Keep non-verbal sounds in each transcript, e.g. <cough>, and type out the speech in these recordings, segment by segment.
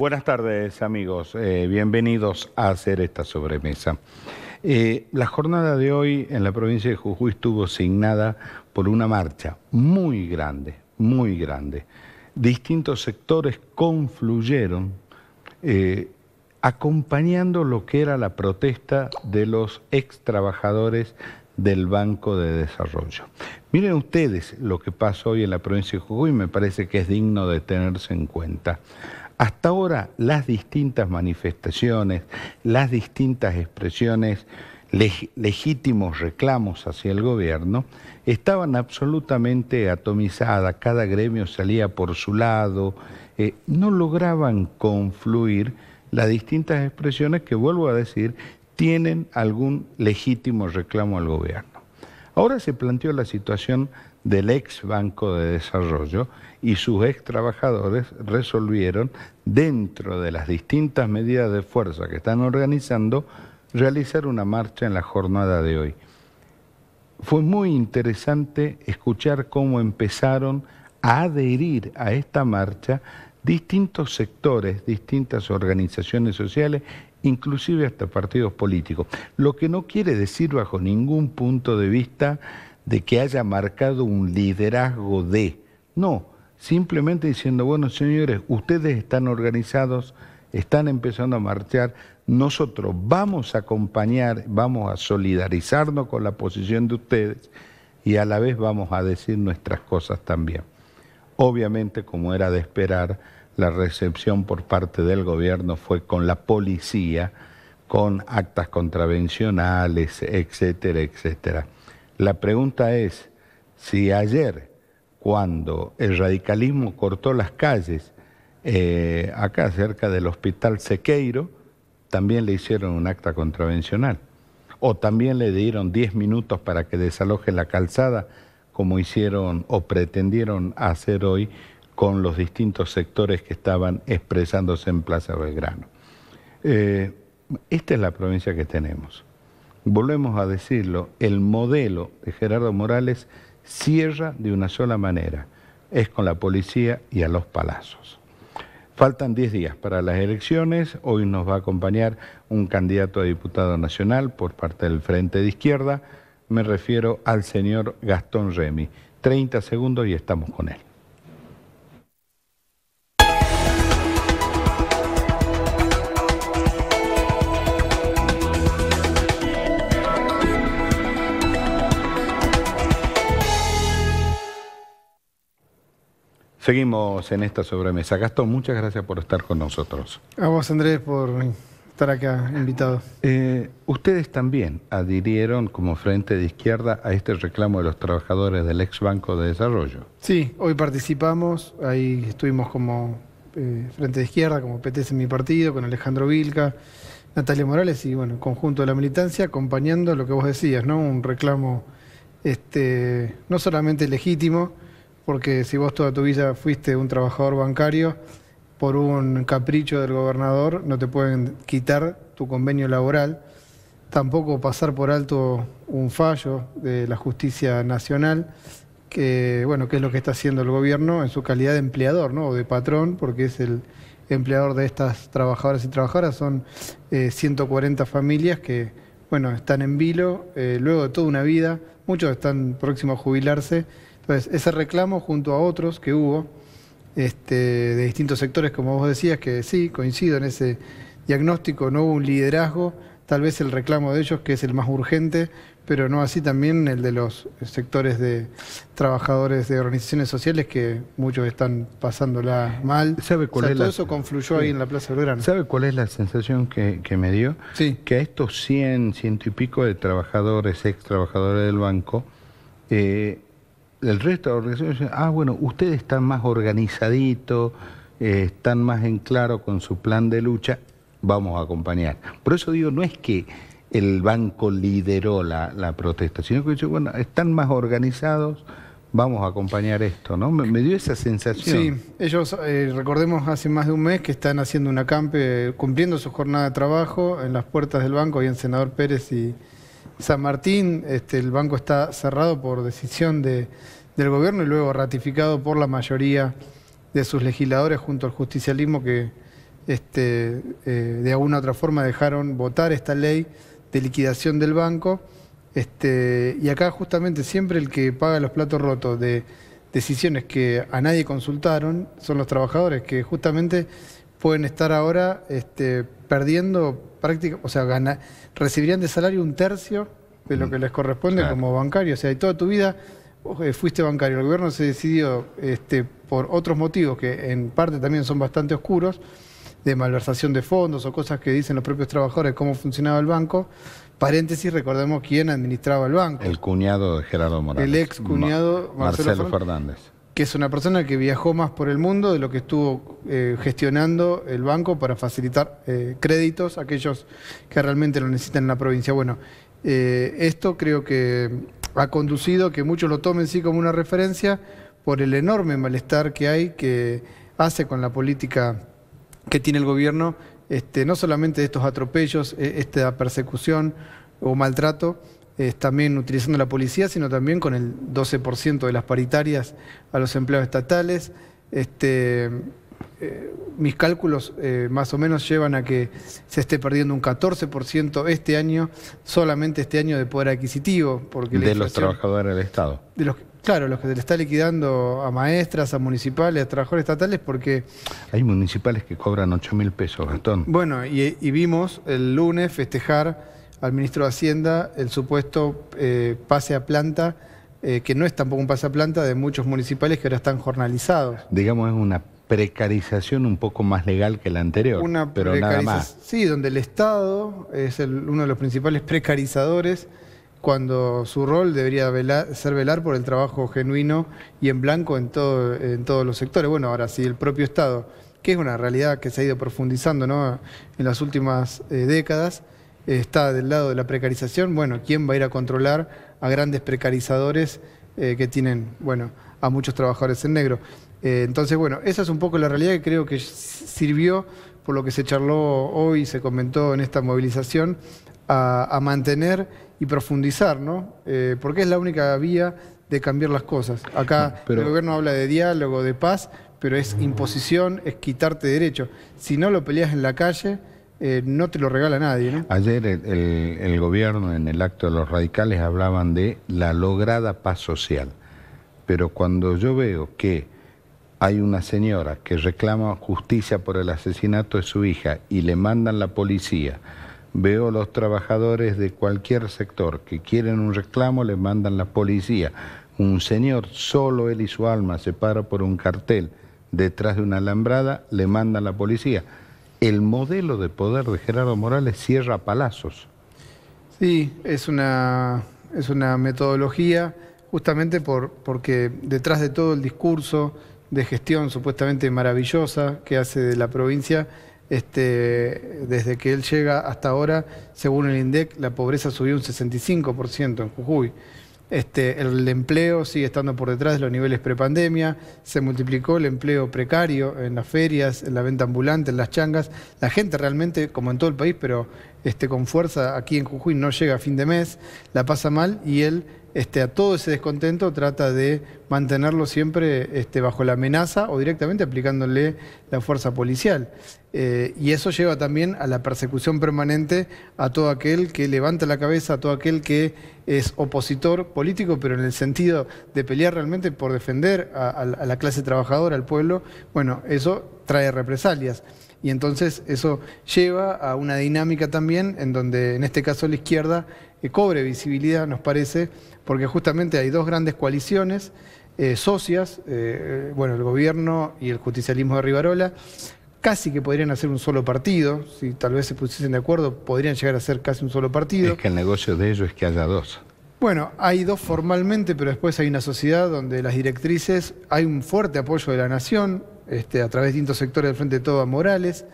Buenas tardes amigos, eh, bienvenidos a hacer esta sobremesa. Eh, la jornada de hoy en la provincia de Jujuy estuvo signada por una marcha muy grande, muy grande. Distintos sectores confluyeron eh, acompañando lo que era la protesta de los ex trabajadores del Banco de Desarrollo. Miren ustedes lo que pasó hoy en la provincia de Jujuy, me parece que es digno de tenerse en cuenta. Hasta ahora las distintas manifestaciones, las distintas expresiones, legítimos reclamos hacia el gobierno, estaban absolutamente atomizadas, cada gremio salía por su lado, eh, no lograban confluir las distintas expresiones que, vuelvo a decir, tienen algún legítimo reclamo al gobierno. Ahora se planteó la situación del ex Banco de Desarrollo y sus ex trabajadores resolvieron, dentro de las distintas medidas de fuerza que están organizando, realizar una marcha en la jornada de hoy. Fue muy interesante escuchar cómo empezaron a adherir a esta marcha distintos sectores, distintas organizaciones sociales, inclusive hasta partidos políticos. Lo que no quiere decir bajo ningún punto de vista de que haya marcado un liderazgo de. No, simplemente diciendo, bueno, señores, ustedes están organizados, están empezando a marchar, nosotros vamos a acompañar, vamos a solidarizarnos con la posición de ustedes y a la vez vamos a decir nuestras cosas también. Obviamente, como era de esperar, la recepción por parte del gobierno fue con la policía, con actas contravencionales, etcétera, etcétera. La pregunta es, si ayer, cuando el radicalismo cortó las calles, eh, acá cerca del hospital Sequeiro, también le hicieron un acta contravencional. O también le dieron 10 minutos para que desaloje la calzada, como hicieron o pretendieron hacer hoy con los distintos sectores que estaban expresándose en Plaza Belgrano. Eh, esta es la provincia que tenemos volvemos a decirlo, el modelo de Gerardo Morales cierra de una sola manera, es con la policía y a los palazos. Faltan 10 días para las elecciones, hoy nos va a acompañar un candidato a diputado nacional por parte del Frente de Izquierda, me refiero al señor Gastón Remy. 30 segundos y estamos con él. Seguimos en esta sobremesa. Gastón, muchas gracias por estar con nosotros. A vos, Andrés, por estar acá invitado. Eh, ustedes también adhirieron como Frente de Izquierda a este reclamo de los trabajadores del ex Banco de Desarrollo. Sí, hoy participamos, ahí estuvimos como eh, Frente de Izquierda, como PTS en mi partido, con Alejandro Vilca, Natalia Morales y bueno, el conjunto de la militancia acompañando lo que vos decías, ¿no? Un reclamo este, no solamente legítimo, porque si vos toda tu vida fuiste un trabajador bancario, por un capricho del gobernador no te pueden quitar tu convenio laboral, tampoco pasar por alto un fallo de la justicia nacional, que bueno, es lo que está haciendo el gobierno en su calidad de empleador, ¿no? O de patrón, porque es el empleador de estas trabajadoras y trabajadoras, son 140 eh, familias que bueno, están en vilo, eh, luego de toda una vida, muchos están próximos a jubilarse entonces, pues, ese reclamo junto a otros que hubo este, de distintos sectores, como vos decías, que sí, coincido en ese diagnóstico, no hubo un liderazgo, tal vez el reclamo de ellos, que es el más urgente, pero no así también el de los sectores de trabajadores de organizaciones sociales que muchos están pasándola mal. ¿Sabe cuál es todo eso confluyó ahí en la Plaza Belgrano. ¿Sabe cuál es la sensación que, me dio? Sí. Que a estos 100, ciento y pico de trabajadores, ex trabajadores del banco, eh, el resto de organización organizaciones, ah, bueno, ustedes están más organizaditos, eh, están más en claro con su plan de lucha, vamos a acompañar. Por eso digo, no es que el banco lideró la, protesta, sino que dice, bueno, están más organizados, vamos a acompañar esto, ¿no? Me, dio esa sensación. Sí, ellos, eh, recordemos, hace más de un mes que están haciendo una acampe, cumpliendo su jornada de trabajo en las puertas del banco, en senador Pérez y San Martín, este, el banco está cerrado por decisión del gobierno y luego ratificado por la mayoría de sus legisladores junto al justicialismo que este, eh, de alguna u otra forma dejaron votar esta ley de liquidación del banco. Este, y acá justamente siempre el que paga los platos rotos de decisiones que a nadie consultaron son los trabajadores, que justamente pueden estar ahora este, perdiendo práctica, o sea, recibirían de salario un tercio de lo mm. que les corresponde como bancario. O sea, y toda tu vida eh, fuiste bancario. El gobierno se decidió este, por otros motivos que en parte también son bastante oscuros, de malversación de fondos o cosas que dicen los propios trabajadores cómo funcionaba el banco. Paréntesis, recordemos quién administraba el banco. El cuñado de Gerardo Morales. El ex cuñado Marcelo, Fernández que es una persona que viajó más por el mundo de lo que estuvo eh, gestionando el banco para facilitar eh, créditos a aquellos que realmente lo necesitan en la provincia. Bueno, eh, esto creo que ha conducido que muchos lo tomen sí como una referencia por el enorme malestar que hay que hace con la política que tiene el gobierno, este, no solamente estos atropellos, esta persecución o maltrato, también utilizando la policía, sino también con el 12% de las paritarias a los empleados estatales. Este, eh, mis cálculos eh, más o menos llevan a que se esté perdiendo un 14% este año, solamente este año de poder adquisitivo. de los trabajadores del Estado. De los, claro, los que se le está liquidando a maestras, a municipales, a trabajadores estatales, porque... Hay municipales que cobran 8 mil pesos, Gastón. Bueno, y vimos el lunes festejar al ministro de Hacienda el supuesto eh, pase a planta, eh, que no es tampoco un pase a planta, de muchos municipales que ahora están jornalizados. Digamos, es una precarización un poco más legal que la anterior, una pero nada más. Sí, donde el Estado es uno de los principales precarizadores cuando su rol debería ser velar por el trabajo genuino y en blanco en, todo, en todos los sectores. Bueno, ahora sí, el propio Estado, que es una realidad que se ha ido profundizando ¿no? en las últimas eh, décadas, está del lado de la precarización, bueno, ¿quién va a ir a controlar a grandes precarizadores eh, que tienen, bueno, a muchos trabajadores en negro? Eh, entonces, bueno, esa es un poco la realidad que creo que sirvió, por lo que se charló hoy, se comentó en esta movilización, a, mantener y profundizar, ¿no? Eh, porque es la única vía de cambiar las cosas. Acá el gobierno habla de diálogo, de paz, pero es imposición, es quitarte derecho. Si no lo peleas en la calle, eh, no te lo regala nadie. ¿no? Ayer el, gobierno en el acto de los radicales hablaban de la lograda paz social, pero cuando yo veo que hay una señora que reclama justicia por el asesinato de su hija y le mandan la policía, veo a los trabajadores de cualquier sector que quieren un reclamo, le mandan la policía. Un señor, solo él y su alma, se para por un cartel detrás de una alambrada, le mandan la policía el modelo de poder de Gerardo Morales cierra palazos. Sí, es una, es una metodología justamente por, porque detrás de todo el discurso de gestión supuestamente maravillosa que hace de la provincia, este, desde que él llega hasta ahora, según el INDEC, la pobreza subió un 65% en Jujuy. Este, el empleo sigue estando por detrás de los niveles prepandemia, se multiplicó el empleo precario en las ferias, en la venta ambulante, en las changas. La gente realmente, como en todo el país, pero este, con fuerza aquí en Jujuy no llega a fin de mes, la pasa mal y él este, a todo ese descontento trata de mantenerlo siempre este, bajo la amenaza o directamente aplicándole la fuerza policial. Eh, y eso lleva también a la persecución permanente a todo aquel que levanta la cabeza, a todo aquel que es opositor político, pero en el sentido de pelear realmente por defender a la clase trabajadora, al pueblo, bueno, eso trae represalias y entonces eso lleva a una dinámica también en donde en este caso la izquierda eh, cobre visibilidad, nos parece, porque justamente hay dos grandes coaliciones eh, socias, eh, bueno, el gobierno y el justicialismo de Rivarola, casi que podrían hacer un solo partido, si tal vez se pusiesen de acuerdo, podrían llegar a ser casi un solo partido. Es que el negocio de ellos es que haya dos. Bueno, hay dos formalmente, pero después hay una sociedad donde las directrices, hay un fuerte apoyo de la nación, este, a través de distintos sectores del Frente de Todo a Morales,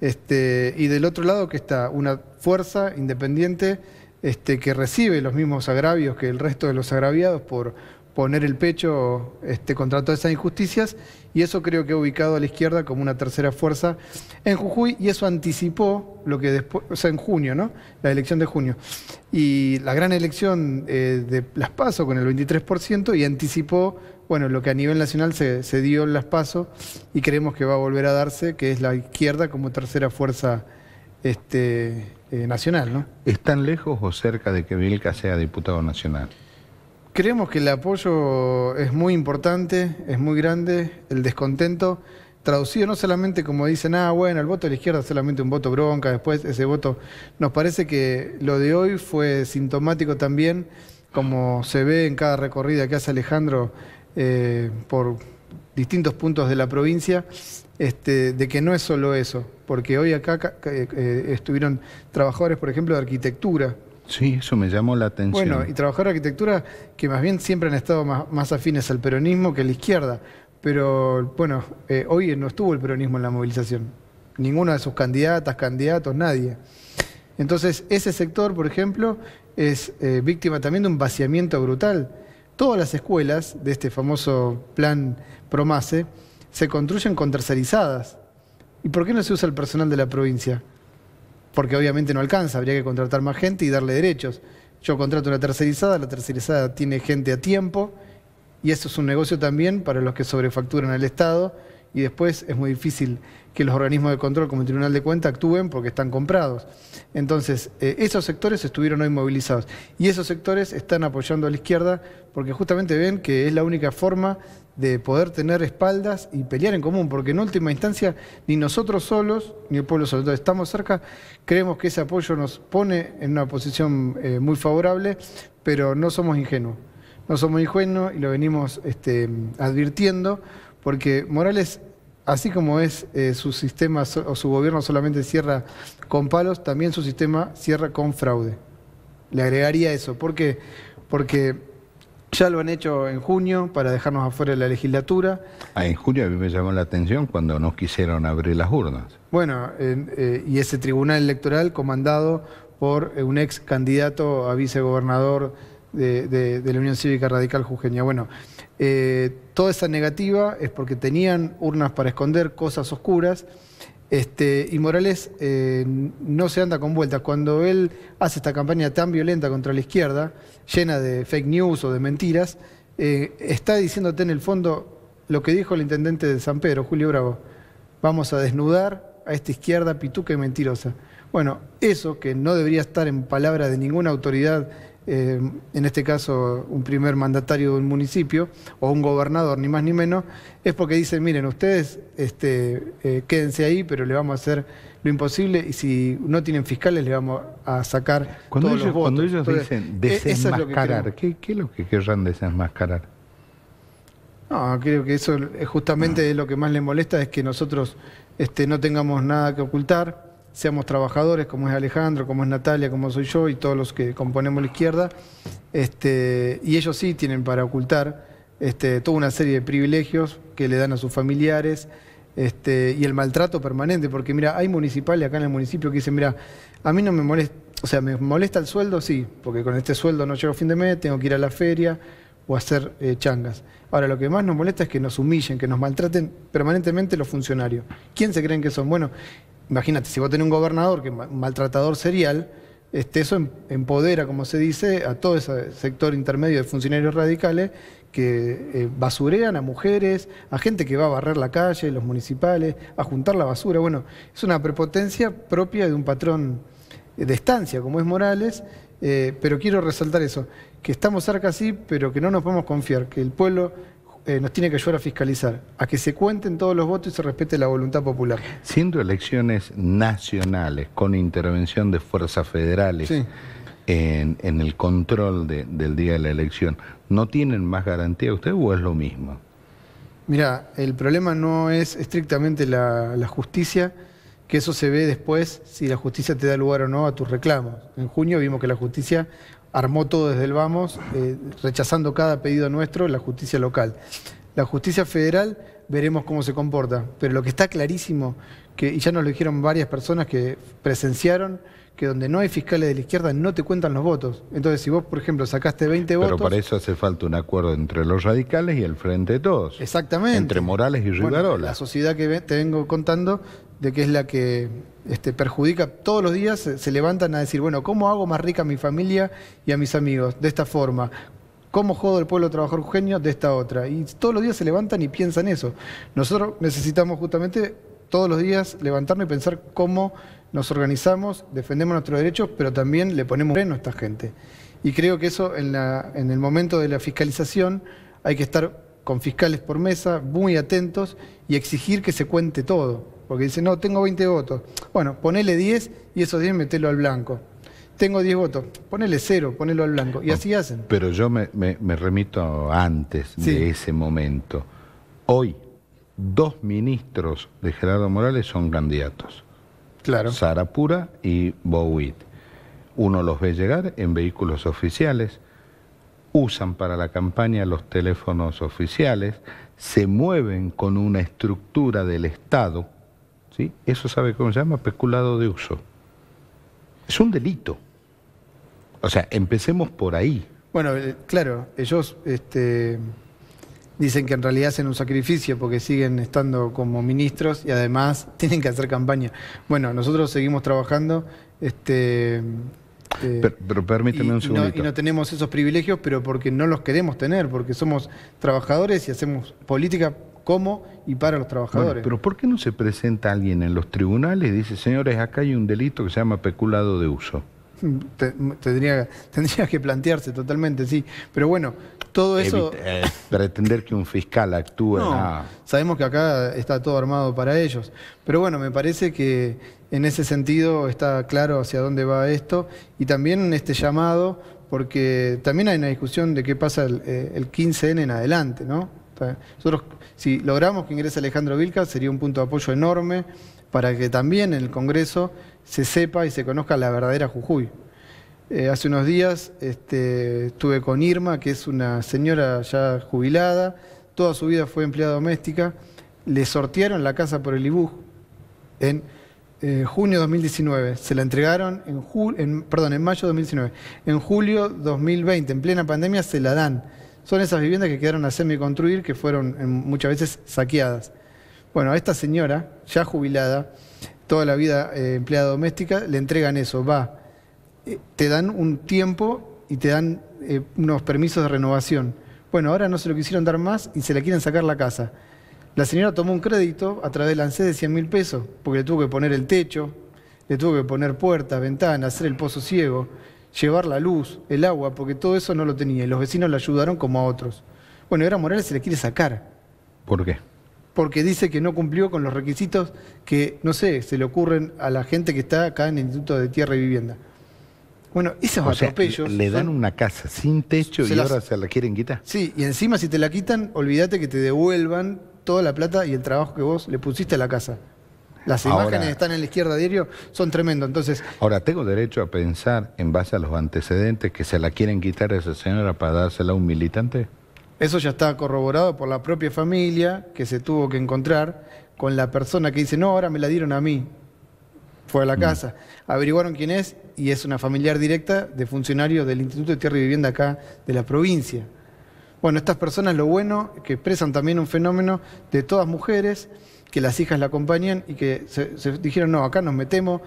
este, y del otro lado que está una fuerza independiente este, que recibe los mismos agravios que el resto de los agraviados por poner el pecho contra todas esas injusticias, y eso creo que ha ubicado a la izquierda como una tercera fuerza en Jujuy, y eso anticipó lo que después, o sea, en junio, ¿no? La elección de junio. Y la gran elección eh, de Las Paso con el 23% y anticipó bueno, lo que a nivel nacional se, dio en las pasos y creemos que va a volver a darse, que es la izquierda como tercera fuerza este, eh, nacional. ¿no? ¿Están lejos o cerca de que Vilca sea diputado nacional? Creemos que el apoyo es muy importante, es muy grande, el descontento traducido no solamente como dicen, ah, bueno, el voto de la izquierda solamente un voto bronca, después ese voto, nos parece que lo de hoy fue sintomático también, como se ve en cada recorrida que hace Alejandro eh, por distintos puntos de la provincia, este, de que no es solo eso, porque hoy acá eh, eh, estuvieron trabajadores, por ejemplo, de arquitectura. Sí, eso me llamó la atención. Bueno, y trabajadores de arquitectura que más bien siempre han estado más, afines al peronismo que a la izquierda, pero bueno, hoy no estuvo el peronismo en la movilización, ninguna de sus candidatas, candidatos, nadie. Entonces, ese sector, por ejemplo, es víctima también de un vaciamiento brutal todas las escuelas de este famoso plan Promase se construyen con tercerizadas. ¿Y por qué no se usa el personal de la provincia? Porque obviamente no alcanza, habría que contratar más gente y darle derechos. Yo contrato una tercerizada, la tercerizada tiene gente a tiempo y eso es un negocio también para los que sobrefacturan al Estado y después es muy difícil que los organismos de control como el Tribunal de Cuentas actúen porque están comprados. Entonces, eh, esos sectores estuvieron hoy movilizados y esos sectores están apoyando a la izquierda porque justamente ven que es la única forma de poder tener espaldas y pelear en común, porque en última instancia ni nosotros solos, ni el pueblo solo, estamos cerca, creemos que ese apoyo nos pone en una posición eh, muy favorable, pero no somos ingenuos, no somos ingenuos y lo venimos este, advirtiendo porque Morales, así como es eh, su sistema o su gobierno solamente cierra con palos, también su sistema cierra con fraude. Le agregaría eso, ¿por Porque ya lo han hecho en junio para dejarnos afuera de la legislatura. Ah, en junio a mí me llamó la atención cuando nos quisieron abrir las urnas. Bueno, eh, y ese tribunal electoral comandado por eh, un ex candidato a vicegobernador de, de la Unión Cívica Radical Jujeña. Bueno, eh, toda esa negativa es porque tenían urnas para esconder cosas oscuras. Este, y Morales eh, no se anda con vueltas. Cuando él hace esta campaña tan violenta contra la izquierda, llena de fake news o de mentiras, eh, está diciéndote en el fondo lo que dijo el intendente de San Pedro, Julio Bravo. Vamos a desnudar a esta izquierda pituca y mentirosa. Bueno, eso que no debería estar en palabra de ninguna autoridad eh, en este caso un primer mandatario de un municipio o un gobernador, ni más ni menos, es porque dicen, miren, ustedes este, eh, quédense ahí, pero le vamos a hacer lo imposible y si no tienen fiscales le vamos a sacar cuando ellos, los dicen e-, desenmascarar, ¿Qué, es lo que querrán desenmascarar? No, creo que eso justamente es lo que más les molesta, es que nosotros este, no tengamos nada que ocultar, seamos trabajadores, como es Alejandro, como es Natalia, como soy yo y todos los que componemos la izquierda. Este, y ellos sí tienen para ocultar este, toda una serie de privilegios que le dan a sus familiares este, y el maltrato permanente, porque mira, hay municipales acá en el municipio que dicen, mira, a mí no me molesta, o sea, me molesta el sueldo, sí, porque con este sueldo no llego a fin de mes, tengo que ir a la feria, o hacer eh, changas. Ahora, lo que más nos molesta es que nos humillen, que nos maltraten permanentemente los funcionarios. ¿Quién se creen que son? Bueno, imagínate, si vos tenés un gobernador que un maltratador serial, este, eso em-, empodera, como se dice, a todo ese sector intermedio de funcionarios radicales que eh, basurean a mujeres, a gente que va a barrer la calle, los municipales, a juntar la basura. Bueno, es una prepotencia propia de un patrón de estancia como es Morales, eh, pero quiero resaltar eso, que estamos cerca sí, pero que no nos podemos confiar, que el pueblo eh, nos tiene que ayudar a fiscalizar, a que se cuenten todos los votos y se respete la voluntad popular. Siendo elecciones nacionales, con intervención de fuerzas federales en, el control del día de la elección, ¿no tienen más garantía ustedes o es lo mismo? Mira, el problema no es estrictamente la, la justicia, que eso se ve después si la justicia te da lugar o no a tus reclamos. En junio vimos que la justicia armó todo desde el vamos, eh, rechazando cada pedido nuestro, la justicia local. La justicia federal veremos cómo se comporta, pero lo que está clarísimo, que, y ya nos lo dijeron varias personas que presenciaron, que donde no hay fiscales de la izquierda no te cuentan los votos. Entonces, si vos, por ejemplo, sacaste 20 votos... Pero para eso hace falta un acuerdo entre los radicales y el Frente de Todos. Exactamente. Entre Morales y Rivarola. la sociedad que te vengo contando que es la que este, perjudica todos los días, se levantan a decir, bueno, ¿cómo hago más rica a mi familia y a mis amigos? De esta forma. ¿Cómo jodo el pueblo trabajador genio? De esta otra. Y todos los días se levantan y piensan eso. Nosotros necesitamos justamente todos los días levantarnos y pensar cómo nos organizamos, defendemos nuestros derechos, pero también le ponemos freno a esta gente. Y creo que eso en, la, en el momento de la fiscalización hay que estar con fiscales por mesa, muy atentos y exigir que se cuente todo. Porque dice, no, tengo 20 votos. Bueno, ponele 10 y esos 10 metelo al blanco. Tengo 10 votos, ponele 0, ponelo al blanco. Y así hacen. Pero yo me, remito antes de ese momento. Hoy, dos ministros de Gerardo Morales son candidatos. Claro. Sara Pura y Bowit. Uno los ve llegar en vehículos oficiales, usan para la campaña los teléfonos oficiales, se mueven con una estructura del Estado ¿sí? Eso sabe cómo se llama peculado de uso. Es un delito. O sea, empecemos por ahí. Bueno, eh, claro, ellos este, dicen que en realidad hacen un sacrificio porque siguen estando como ministros y además <laughs> tienen que hacer campaña. Bueno, nosotros seguimos trabajando. Este, eh, pero, permíteme un segundo. no, y no, tenemos esos privilegios, pero porque no los queremos tener, porque somos trabajadores y hacemos política Cómo y para los trabajadores. pero ¿por qué no se presenta alguien en los tribunales y dice, señores, acá hay un delito que se llama peculado de uso? <laughs> tendría, <laughs> tendría que plantearse totalmente, sí. Pero bueno, todo eso... Eh, pretender que un fiscal actúe... Ah. Sabemos que acá está todo armado para ellos. Pero bueno, me parece que en ese sentido está claro hacia dónde va esto. Y también este llamado, porque también hay una discusión de qué pasa el, eh, el 15N en adelante, ¿no? Nosotros, si logramos que ingrese Alejandro Vilca, sería un punto de apoyo enorme para que también en el Congreso se sepa y se conozca la verdadera Jujuy. Eh, hace unos días este, estuve con Irma, que es una señora ya jubilada, toda su vida fue empleada doméstica, le sortearon la casa por el IBU en eh, junio 2019, se la entregaron en, en, perdón, en mayo 2019, en julio 2020, en plena pandemia se la dan son esas viviendas que quedaron a semi-construir, que fueron muchas veces saqueadas. Bueno, a esta señora, ya jubilada, toda la vida eh, empleada doméstica, le entregan eso, va, eh, te dan un tiempo y te dan eh, unos permisos de renovación. Bueno, ahora no se lo quisieron dar más y se la quieren sacar la casa. La señora tomó un crédito a través del ANSES de 100 mil pesos, porque le tuvo que poner el techo, le tuvo que poner puertas, ventanas, hacer el pozo ciego llevar la luz, el agua, porque todo eso no lo tenía. Y los vecinos le ayudaron como a otros. Bueno, era Morales se le quiere sacar. ¿Por qué? Porque dice que no cumplió con los requisitos que, no sé, se le ocurren a la gente que está acá en el Instituto de Tierra y Vivienda. Bueno, esos o atropellos. le dan una casa sin techo y ahora se la quieren quitar. Sí, y encima si te la quitan, olvídate que te devuelvan toda la plata y el trabajo que vos le pusiste a la casa. Las imágenes que están en la izquierda diario, son tremendas. Entonces, ahora, tengo derecho a pensar, en base a los antecedentes, que se la quieren quitar a esa señora para dársela a un militante. Eso ya está corroborado por la propia familia que se tuvo que encontrar con la persona que dice, no, ahora me la dieron a mí. Fue a la mm. casa. Averiguaron quién es y es una familiar directa de funcionarios del Instituto de Tierra y Vivienda acá de la provincia. Bueno, estas personas lo bueno que expresan también un fenómeno de todas mujeres que las hijas la acompañen y que se, dijeron, no, acá nos metemos,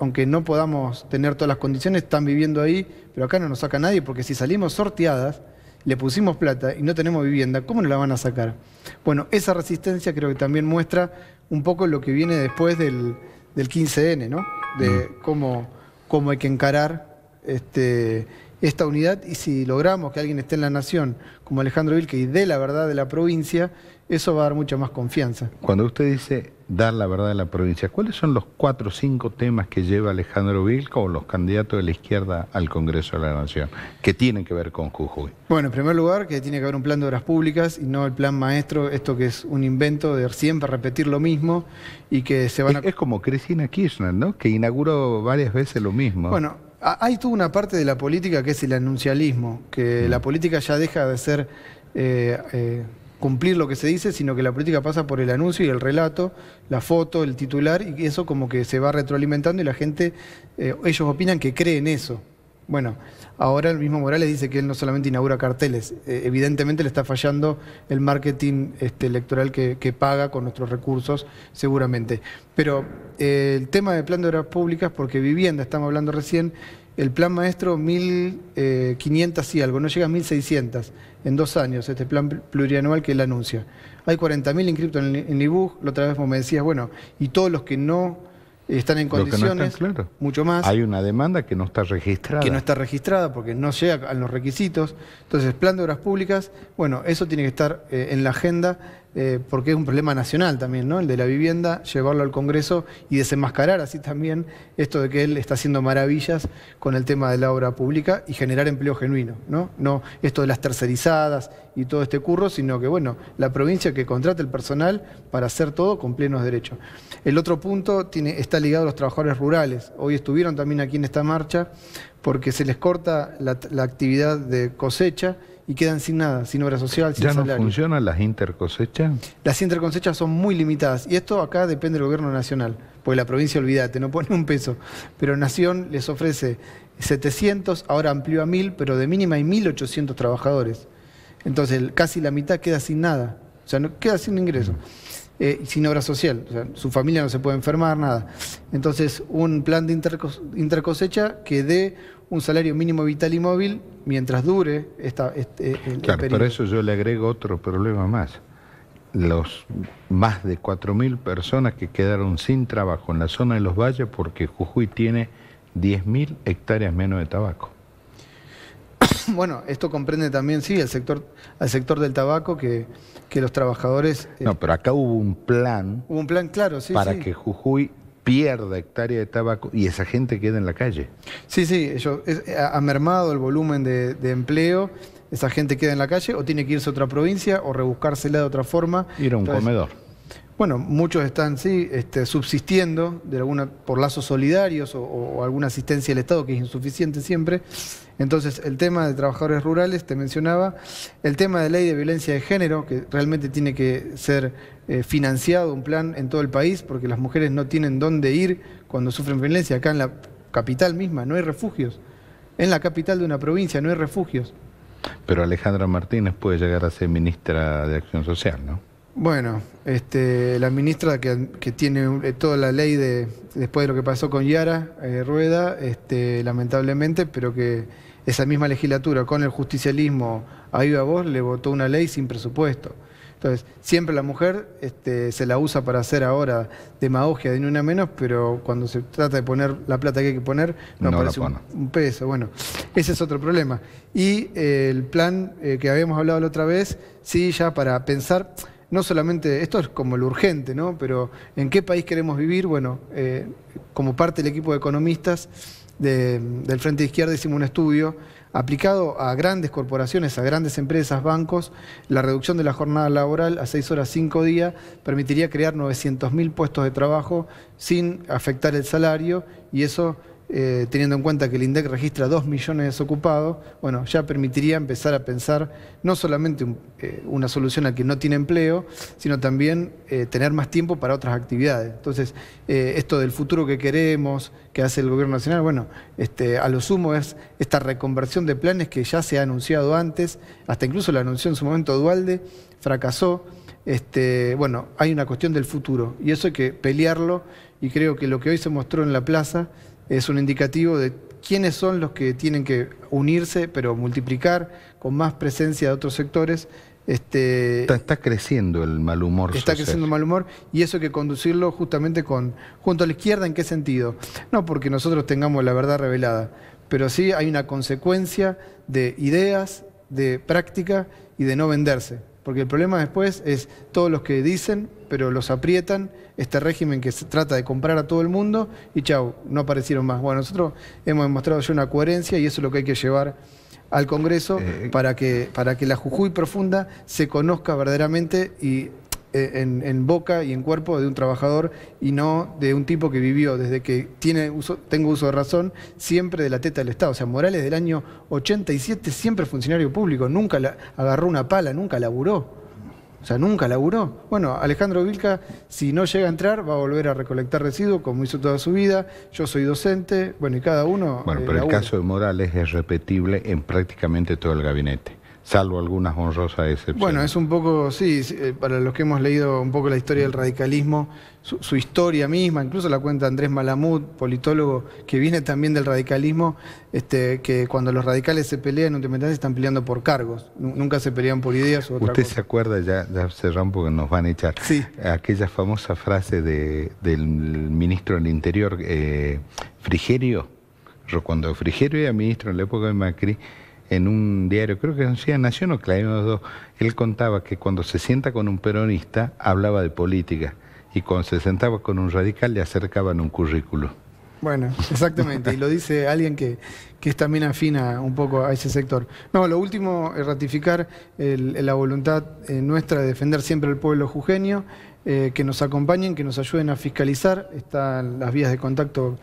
aunque no podamos tener todas las condiciones, están viviendo ahí, pero acá no nos saca nadie, porque si salimos sorteadas, le pusimos plata y no tenemos vivienda, ¿cómo nos la van a sacar? Bueno, esa resistencia creo que también muestra un poco lo que viene después del, del 15N, ¿no? De mm. cómo, cómo hay que encarar este, esta unidad y si logramos que alguien esté en la nación, como Alejandro Vilque, y dé la verdad de la provincia, eso va a dar mucha más confianza. Cuando usted dice dar la verdad a la provincia, ¿cuáles son los cuatro o cinco temas que lleva Alejandro Vilca o los candidatos de la izquierda al Congreso de la Nación que tienen que ver con Jujuy? Bueno, en primer lugar, que tiene que haber un plan de obras públicas y no el plan maestro, esto que es un invento de siempre repetir lo mismo y que se van a... Es, como Cristina Kirchner, ¿no? Que inauguró varias veces lo mismo. Bueno, hay toda una parte de la política que es el anuncialismo, que mm. la política ya deja de ser... Eh, eh, cumplir lo que se dice, sino que la política pasa por el anuncio y el relato, la foto, el titular, y eso como que se va retroalimentando y la gente, eh, ellos opinan que creen eso. Bueno, ahora el mismo Morales dice que él no solamente inaugura carteles, eh, evidentemente le está fallando el marketing este, electoral que, paga con nuestros recursos, seguramente. Pero eh, el tema del plan de obras públicas, porque vivienda, estamos hablando recién, el plan maestro 1.500 y algo, no llega a 1.600 en dos años, este plan plurianual que él anuncia. Hay 40.000 inscriptos en, ebook la otra vez vos me decías, bueno, y todos los que no están en condiciones, mucho más. Hay una demanda que no está registrada. Que no está registrada porque no llega a los requisitos. Entonces, plan de obras públicas, bueno, eso tiene que estar eh, en la agenda eh, porque es un problema nacional también, ¿no? El de la vivienda, llevarlo al Congreso y desenmascarar así también esto de que él está haciendo maravillas con el tema de la obra pública y generar empleo genuino, ¿no? No esto de las tercerizadas y todo este curro, sino que, bueno, la provincia que contrata el personal para hacer todo con plenos derechos. El otro punto tiene, está ligado a los trabajadores rurales. Hoy estuvieron también aquí en esta marcha porque se les corta la actividad de cosecha y quedan sin nada, sin obra social, sin ¿Ya no funcionan las intercosechas? Las intercosechas son muy limitadas y esto acá depende del gobierno nacional, porque la provincia, olvídate, no pone un peso, pero Nación les ofrece 700, ahora amplió a 1000, pero de mínima hay 1800 trabajadores. Entonces casi la mitad queda sin nada, o sea, no, queda sin ingreso. Mm. Eh, sin obra social, o sea, su familia no se puede enfermar, nada. Entonces, un plan de intercosecha que dé un salario mínimo vital y móvil mientras dure esta, este, el, claro, eso yo le agrego otro problema más. Los más de 4.000 personas que quedaron sin trabajo en la zona de los valles porque Jujuy tiene 10.000 hectáreas menos de tabaco. <coughs> Bueno, esto comprende también, sí, el sector, al sector del tabaco, que, los trabajadores... Eh, no, pero acá hubo un plan... Hubo un plan, claro, sí. Para que Jujuy pierda hectárea de tabaco y esa gente queda en la calle. Sí, sí, ha mermado el volumen de, empleo esa gente queda en la calle o tiene que irse a otra provincia o rebuscársela de otra forma. Ir a un comedor. Bueno, muchos están sí, este, subsistiendo de alguna, por lazos solidarios o, alguna asistencia del Estado que es insuficiente siempre. Entonces, el tema de trabajadores rurales, te mencionaba, el tema de ley de violencia de género, que realmente tiene que ser eh, financiado un plan en todo el país, porque las mujeres no tienen dónde ir cuando sufren violencia. Acá en la capital misma no hay refugios. En la capital de una provincia no hay refugios. Pero Alejandra Martínez puede llegar a ser ministra de Acción Social, ¿no? Bueno, este, la ministra que, tiene eh, toda la ley de después de lo que pasó con Yara eh, Rueda, este, lamentablemente, pero que esa misma legislatura con el justicialismo a viva voz le votó una ley sin presupuesto. Entonces, siempre la mujer este, se la usa para hacer ahora demagogia de ni una menos, pero cuando se trata de poner la plata que hay que poner, no, parece aparece un, peso. Bueno, ese es otro problema. Y eh, el plan que habíamos hablado la otra vez, sí, ya para pensar no solamente, esto es como lo urgente, ¿no? Pero en qué país queremos vivir, bueno, eh, como parte del equipo de economistas del Frente de Izquierda hicimos un estudio aplicado a grandes corporaciones, a grandes empresas, bancos, la reducción de la jornada laboral a 6 horas 5 días permitiría crear 900.000 puestos de trabajo sin afectar el salario y eso eh, teniendo en cuenta que el INDEC registra 2 millones de desocupados, bueno, ya permitiría empezar a pensar no solamente eh, una solución a quien no tiene empleo, sino también eh, tener más tiempo para otras actividades. Entonces, esto del futuro que queremos, que hace el Gobierno Nacional, bueno, este, a lo sumo es esta reconversión de planes que ya se ha anunciado antes, hasta incluso la anunció en su momento Dualde, fracasó. Este, bueno, hay una cuestión del futuro y eso hay que pelearlo y creo que lo que hoy se mostró en la plaza es un indicativo de quiénes son los que tienen que unirse, pero multiplicar con más presencia de otros sectores. Este, está, creciendo el mal humor. Está creciendo el mal humor y eso hay que conducirlo justamente con junto a la izquierda, ¿en qué sentido? No porque nosotros tengamos la verdad revelada, pero sí hay una consecuencia de ideas, de práctica y de no venderse. Porque el problema después es todos los que dicen, pero los aprietan, este régimen que se trata de comprar a todo el mundo y chau, no aparecieron más. Bueno, nosotros hemos demostrado ya una coherencia y eso es lo que hay que llevar al Congreso eh, para, que, para que la Jujuy profunda se conozca verdaderamente y eh, en, boca y en cuerpo de un trabajador y no de un tipo que vivió desde que tiene uso, tengo uso de razón siempre de la teta del Estado. O sea, Morales del año 87 siempre funcionario público, nunca la, agarró una pala, nunca laburó. O sea, nunca laburó. Bueno, Alejandro Vilca, si no llega a entrar, va a volver a recolectar residuos, como hizo toda su vida. Yo soy docente, bueno, y cada uno... Bueno, eh, pero el caso de Morales es repetible en prácticamente todo el gabinete salvo algunas honrosas excepciones. Bueno, es un poco, sí, eh, para los que hemos leído un poco la historia del radicalismo, su, historia misma, incluso la cuenta Andrés Malamud, politólogo, que viene también del radicalismo, este, que cuando los radicales se pelean, últimamente están peleando por cargos, nunca se pelean por ideas Usted se acuerda, ya, de cerramos porque nos van a echar, sí. aquella famosa frase del ministro del Interior, eh, Frigerio, cuando Frigerio era ministro en la época de Macri, en un diario, creo que en Nación o Clarín, los dos, él contaba que cuando se sienta con un peronista hablaba de política y cuando se sentaba con un radical le acercaban un currículo. Bueno, exactamente, y lo dice alguien que, que es también afina un poco a ese sector. No, lo último, es ratificar la voluntad eh, nuestra de defender siempre al pueblo jujeño, eh, que nos acompañen, que nos ayuden a fiscalizar. Están las vías de contacto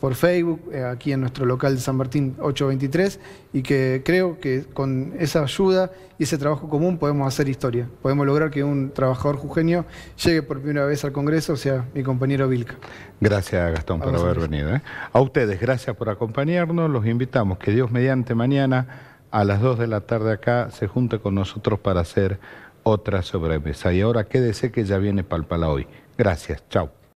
por Facebook, eh, aquí en nuestro local de San Martín 823, y que creo que con esa ayuda y ese trabajo común podemos hacer historia. Podemos lograr que un trabajador jujeño llegue por primera vez al Congreso, o sea, mi compañero Vilca. Gracias, Gastón, por haber venido. ¿eh? A ustedes, gracias por acompañarnos. Los invitamos que Dios mediante mañana a las 2 de la tarde acá se junte con nosotros para hacer otra sobremesa. Y ahora quédese que ya viene Palpala hoy. Gracias, chao.